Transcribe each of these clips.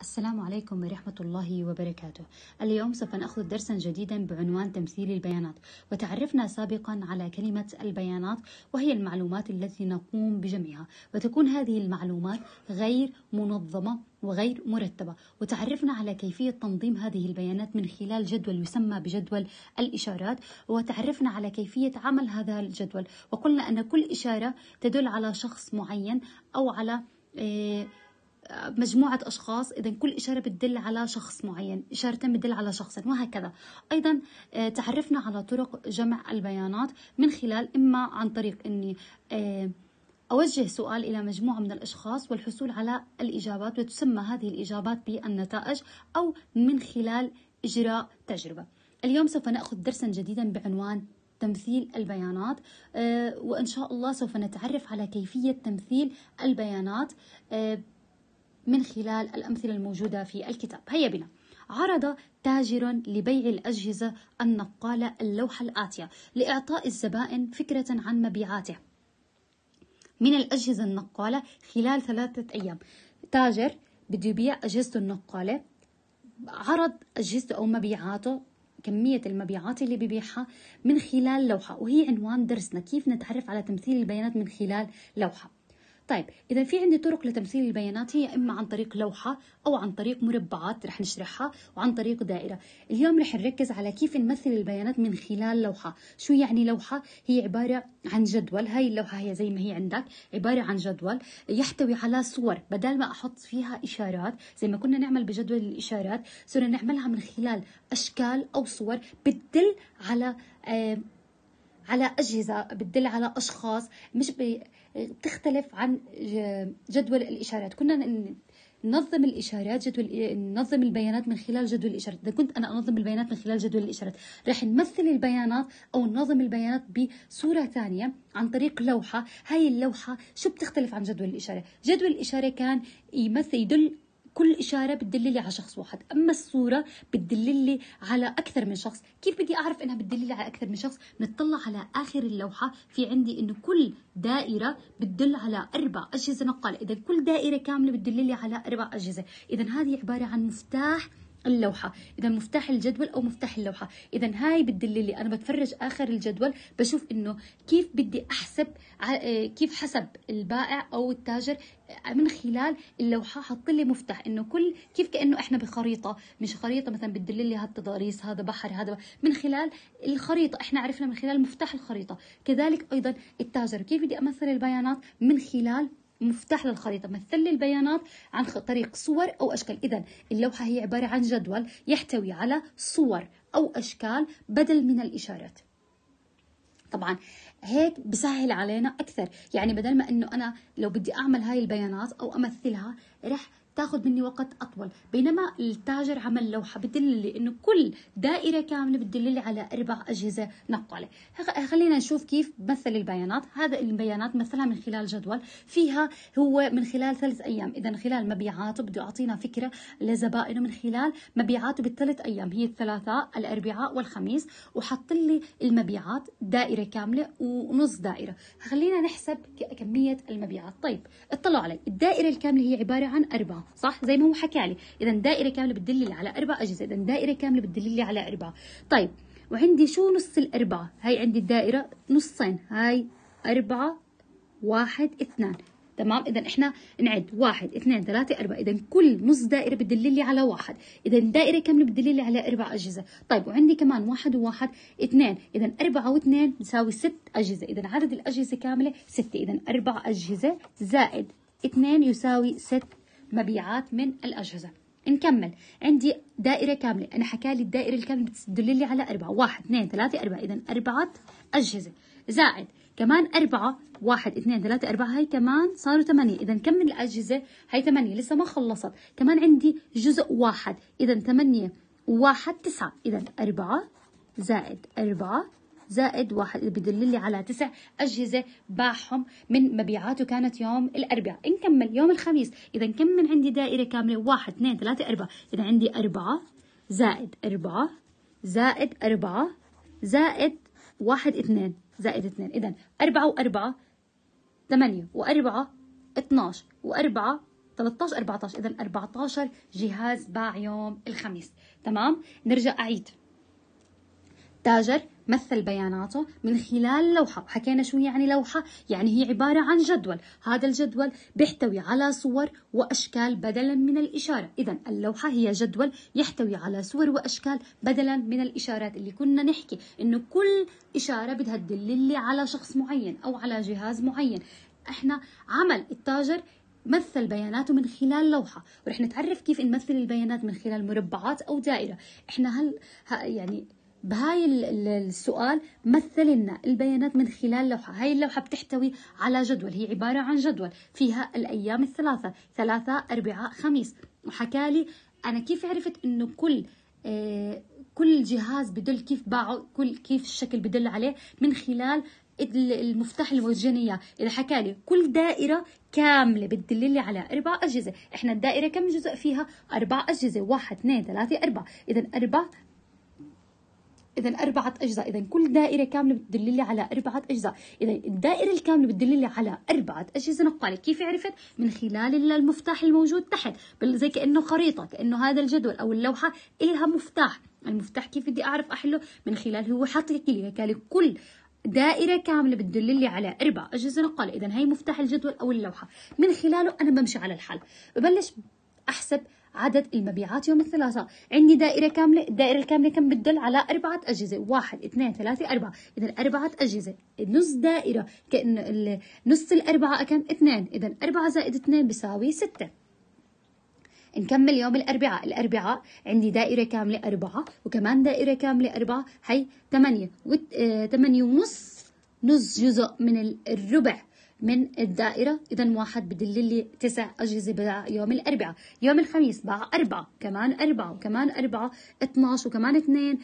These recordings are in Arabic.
السلام عليكم ورحمة الله وبركاته اليوم سوف نأخذ درسا جديدا بعنوان تمثيل البيانات وتعرفنا سابقا على كلمة البيانات وهي المعلومات التي نقوم بجمعها وتكون هذه المعلومات غير منظمة وغير مرتبة وتعرفنا على كيفية تنظيم هذه البيانات من خلال جدول يسمى بجدول الإشارات وتعرفنا على كيفية عمل هذا الجدول وقلنا أن كل إشارة تدل على شخص معين أو على إيه مجموعة أشخاص إذا كل إشارة بتدل على شخص معين إشارتين بتدل على شخص وهكذا أيضا آه، تعرفنا على طرق جمع البيانات من خلال إما عن طريق أني آه، أوجه سؤال إلى مجموعة من الأشخاص والحصول على الإجابات وتسمى هذه الإجابات بالنتائج أو من خلال إجراء تجربة اليوم سوف نأخذ درسا جديدا بعنوان تمثيل البيانات آه، وإن شاء الله سوف نتعرف على كيفية تمثيل البيانات من خلال الأمثلة الموجودة في الكتاب هيا بنا عرض تاجر لبيع الأجهزة النقالة اللوحة الآتية لإعطاء الزبائن فكرة عن مبيعاته من الأجهزة النقالة خلال ثلاثة أيام تاجر بده يبيع أجهزته النقالة عرض أجهزته أو مبيعاته كمية المبيعات اللي ببيعها من خلال لوحة وهي عنوان درسنا كيف نتعرف على تمثيل البيانات من خلال لوحة طيب اذا في عندي طرق لتمثيل البيانات هي اما عن طريق لوحه او عن طريق مربعات رح نشرحها وعن طريق دائره اليوم رح نركز على كيف نمثل البيانات من خلال لوحه شو يعني لوحه هي عباره عن جدول هاي اللوحه هي زي ما هي عندك عباره عن جدول يحتوي على صور بدل ما احط فيها اشارات زي ما كنا نعمل بجدول الاشارات صرنا نعملها من خلال اشكال او صور بتدل على آه على أجهزة بتدل على أشخاص مش ب... تختلف عن جدول الإشارات كنا ننظم الإشارات جدول إيه، ننظم البيانات من خلال جدول الإشارات إذا كنت أنا أنظم البيانات من خلال جدول الإشارات رح نمثل البيانات أو ننظم البيانات بصورة ثانية عن طريق لوحة هاي اللوحة شو بتختلف عن جدول الإشارة جدول الإشارة كان يمثل يدل كل إشارة بتدللي على شخص واحد أما الصورة بتدللي على أكثر من شخص كيف بدي أعرف إنها بتدللي على أكثر من شخص نطلع على آخر اللوحة في عندي إنه كل دائرة بتدل على أربع أجهزة نقال إذا كل دائرة كاملة بتدللي على أربع أجهزة إذا هذه عبارة عن مفتاح اللوحة إذا مفتاح الجدول أو مفتاح اللوحة إذا هاي بتدل لي أنا بتفرج آخر الجدول بشوف إنه كيف بدي أحسب آه، كيف حسب البائع أو التاجر آه، من خلال اللوحة حط لي مفتاح إنه كل كيف كأنه إحنا بخريطة مش خريطة مثلا بتدل لي هالتضاريس هذا بحر هذا من خلال الخريطة إحنا عرفنا من خلال مفتاح الخريطة كذلك أيضا التاجر كيف بدي أمثل البيانات من خلال مفتاح للخريطة مثل لي البيانات عن طريق صور أو أشكال إذا اللوحة هي عبارة عن جدول يحتوي على صور أو أشكال بدل من الإشارات طبعا هيك بسهل علينا اكثر يعني بدل ما انه انا لو بدي اعمل هاي البيانات او امثلها رح تاخذ مني وقت اطول بينما التاجر عمل لوحه بتدل لي انه كل دائره كامله بتدل لي على اربع اجهزه نقاله خلينا نشوف كيف مثل البيانات هذا البيانات مثلها من خلال جدول فيها هو من خلال ثلاث ايام اذا خلال مبيعاته بده يعطينا فكره لزبائنه من خلال مبيعاته بالثلاث ايام هي الثلاثاء الاربعاء والخميس وحط لي المبيعات دائره كامله ونص دائره خلينا نحسب كميه المبيعات طيب اطلعوا علي الدائره الكامله هي عباره عن اربعه صح زي ما هو حكى لي اذا دائره كامله بتدل لي على اربع اجزاء اذا دائره كامله بتدل لي على اربع طيب وعندي شو نص الاربعه هاي عندي الدائره نصين هاي أربعة واحد اثنان تمام إذا إحنا نعد واحد اثنين ثلاثة أربعة إذا كل نص دائرة بتدل لي على واحد إذا دائرة كاملة بتدل لي على أربع أجهزة طيب وعندي كمان واحد وواحد اثنين إذا أربعة واثنين بتساوي ست أجهزة إذا عدد الأجهزة كاملة ستة إذا أربع أجهزة زائد اثنين يساوي ست مبيعات من الأجهزة نكمل عندي دائرة كاملة أنا حكالي الدائرة الكاملة بتدللي على أربعة واحد اثنين ثلاثة أربعة إذا أربعة أجهزة زائد كمان أربعة واحد اثنين ثلاثة أربعة هاي كمان صاروا ثمانية إذا كم من الأجهزة هاي ثمانية لسه ما خلصت كمان عندي جزء واحد إذا ثمانية واحد تسعة إذا أربعة زائد أربعة زائد واحد اللي بدل لي على تسع أجهزة باعهم من مبيعاته كانت يوم الأربعاء نكمل يوم الخميس إذا كم من عندي دائرة كاملة واحد اثنين ثلاثة أربعة إذا عندي أربعة زائد أربعة زائد أربعة زائد واحد اثنين زائد اثنين إذا أربعة وأربعة ثمانية وأربعة 12 وأربعة 13 14 إذا 14 جهاز باع يوم الخميس تمام نرجع أعيد تاجر مثل بياناته من خلال لوحة حكينا شو يعني لوحة يعني هي عبارة عن جدول هذا الجدول بيحتوي على صور وأشكال بدلا من الإشارة إذا اللوحة هي جدول يحتوي على صور وأشكال بدلا من الإشارات اللي كنا نحكي إنه كل إشارة بدها تدللي على شخص معين أو على جهاز معين احنا عمل التاجر مثل بياناته من خلال لوحة ورح نتعرف كيف نمثل البيانات من خلال مربعات أو دائرة إحنا هل يعني بهاي السؤال مثل لنا البيانات من خلال لوحة هاي اللوحة بتحتوي على جدول هي عبارة عن جدول فيها الأيام الثلاثة ثلاثة أربعاء خميس وحكالي أنا كيف عرفت أنه كل آه، كل جهاز بدل كيف باعه كل كيف الشكل بدل عليه من خلال المفتاح المجانية إذا حكالي كل دائرة كاملة بتدل لي على أربع أجهزة إحنا الدائرة كم جزء فيها أربع أجهزة واحد اثنين ثلاثة أربعة إذا أربع اذا اربعه اجزاء اذا كل دائره كامله بتدل لي على اربعه اجزاء اذا الدائره الكامله بتدل لي على اربعه اجهزه نقاله كيف عرفت من خلال المفتاح الموجود تحت زي كانه خريطه كانه هذا الجدول او اللوحه الها مفتاح المفتاح كيف بدي اعرف احله من خلال هو حط لي لي كل دائرة كاملة بتدل لي على أربع أجهزة نقالة إذا هي مفتاح الجدول أو اللوحة من خلاله أنا بمشي على الحل ببلش أحسب عدد المبيعات يوم الثلاثاء عندي دائرة كاملة الدائرة الكاملة كم بتدل على أربعة أجهزة واحد اثنين ثلاثة أربعة إذا أربعة أجهزة نص دائرة كأن نص الأربعة كم اثنين إذا أربعة زائد اثنين بساوي ستة نكمل يوم الأربعاء الأربعاء عندي دائرة كاملة أربعة وكمان دائرة كاملة أربعة هي ثمانية وثمانية آه، ونص نص جزء من الربع من الدائرة إذا واحد بدل لي تسع أجهزة باع يوم الأربعاء يوم الخميس باع أربعة كمان أربعة وكمان أربعة 12 وكمان اثنين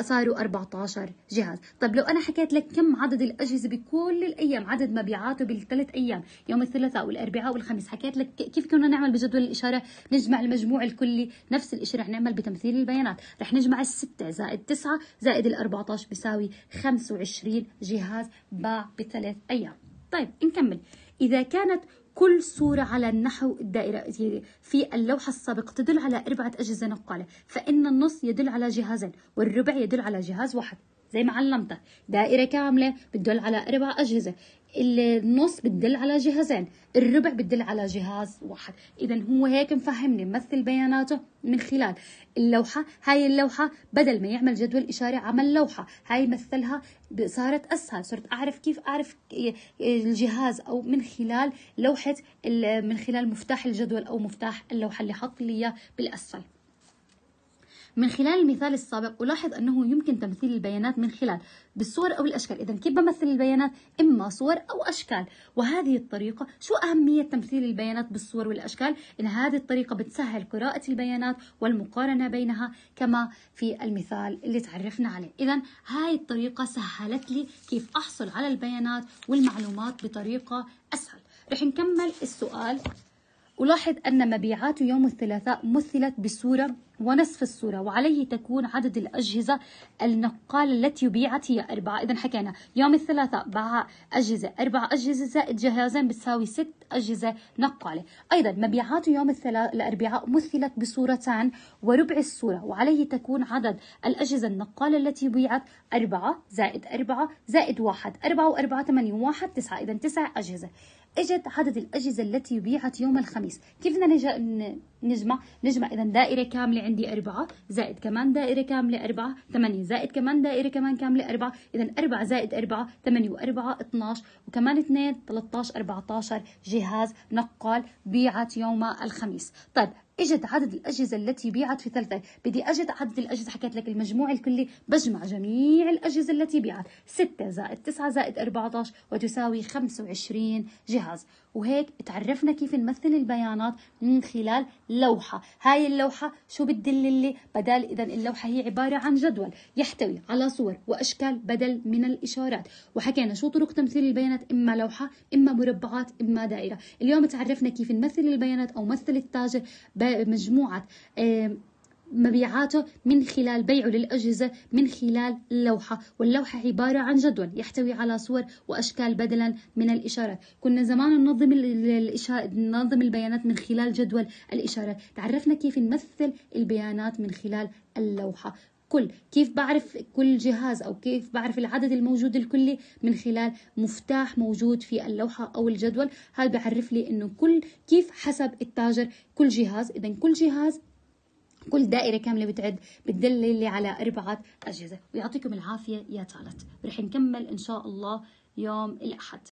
صاروا 14 جهاز طب لو انا حكيت لك كم عدد الاجهزه بكل الايام عدد مبيعاته بالثلاث ايام يوم الثلاثاء والاربعاء والخميس حكيت لك كيف كنا نعمل بجدول الاشاره نجمع المجموع الكلي نفس الشيء رح نعمل بتمثيل البيانات رح نجمع الستة زائد 9 زائد ال 14 بيساوي 25 جهاز باع بثلاث ايام طيب نكمل إذا كانت كل صورة على النحو الدائرة في اللوحة السابقة تدل على أربعة أجهزة نقالة فإن النص يدل على جهازين والربع يدل على جهاز واحد زي ما علمتك دائرة كاملة بتدل على أربع أجهزة النص بتدل على جهازين الربع بتدل على جهاز واحد اذا هو هيك مفهمني مثل بياناته من خلال اللوحه هاي اللوحه بدل ما يعمل جدول اشاري عمل لوحه هاي مثلها صارت اسهل صرت اعرف كيف اعرف إيه، إيه، الجهاز او من خلال لوحه من خلال مفتاح الجدول او مفتاح اللوحه اللي حط لي اياه بالاسفل من خلال المثال السابق ألاحظ أنه يمكن تمثيل البيانات من خلال بالصور أو الأشكال إذا كيف بمثل البيانات إما صور أو أشكال وهذه الطريقة شو أهمية تمثيل البيانات بالصور والأشكال إن هذه الطريقة بتسهل قراءة البيانات والمقارنة بينها كما في المثال اللي تعرفنا عليه إذا هاي الطريقة سهلت لي كيف أحصل على البيانات والمعلومات بطريقة أسهل رح نكمل السؤال ألاحظ أن مبيعات يوم الثلاثاء مثلت بصورة ونصف الصورة وعليه تكون عدد الأجهزة النقالة التي بيعت هي أربعة إذا حكينا يوم الثلاثاء باع أجهزة أربع أجهزة زائد جهازين بتساوي ست أجهزة نقالة أيضا مبيعات يوم الثلاثاء الأربعاء مثلت بصورتان وربع الصورة وعليه تكون عدد الأجهزة النقالة التي بيعت أربعة زائد أربعة زائد واحد أربعة وأربعة ثمانية واحد تسعة إذا تسع أجهزة اجت عدد الأجهزة التي بيعت يوم الخميس كيف بدنا نجمع نجمع إذا دائرة كاملة عندي أربعة زائد كمان دائرة كاملة أربعة ثمانية زائد كمان دائرة كمان كاملة أربعة إذا أربعة زائد أربعة ثمانية وأربعة 12 وكمان اثنين 13 14 جهاز نقال بيعت يوم الخميس طيب اجت عدد الاجهزه التي بيعت في ثلاثة بدي اجد عدد الاجهزه حكيت لك المجموع الكلي بجمع جميع الاجهزه التي بيعت 6 زائد 9 زائد 14 وتساوي 25 جهاز وهيك تعرفنا كيف نمثل البيانات من خلال لوحه هاي اللوحه شو بتدل لي بدل اذا اللوحه هي عباره عن جدول يحتوي على صور واشكال بدل من الاشارات وحكينا شو طرق تمثيل البيانات اما لوحه اما مربعات اما دائره اليوم تعرفنا كيف نمثل البيانات او مثل التاجر مجموعة آه، مبيعاته من خلال بيعه للأجهزة من خلال اللوحة واللوحة عبارة عن جدول يحتوي على صور وأشكال بدلا من الإشارات كنا زمان ننظم ننظم البيانات من خلال جدول الإشارات تعرفنا كيف نمثل البيانات من خلال اللوحة كل كيف بعرف كل جهاز أو كيف بعرف العدد الموجود الكلي من خلال مفتاح موجود في اللوحة أو الجدول هذا بعرف لي أنه كل كيف حسب التاجر كل جهاز إذا كل جهاز كل دائرة كاملة بتعد بتدل لي على أربعة أجهزة ويعطيكم العافية يا تالت رح نكمل إن شاء الله يوم الأحد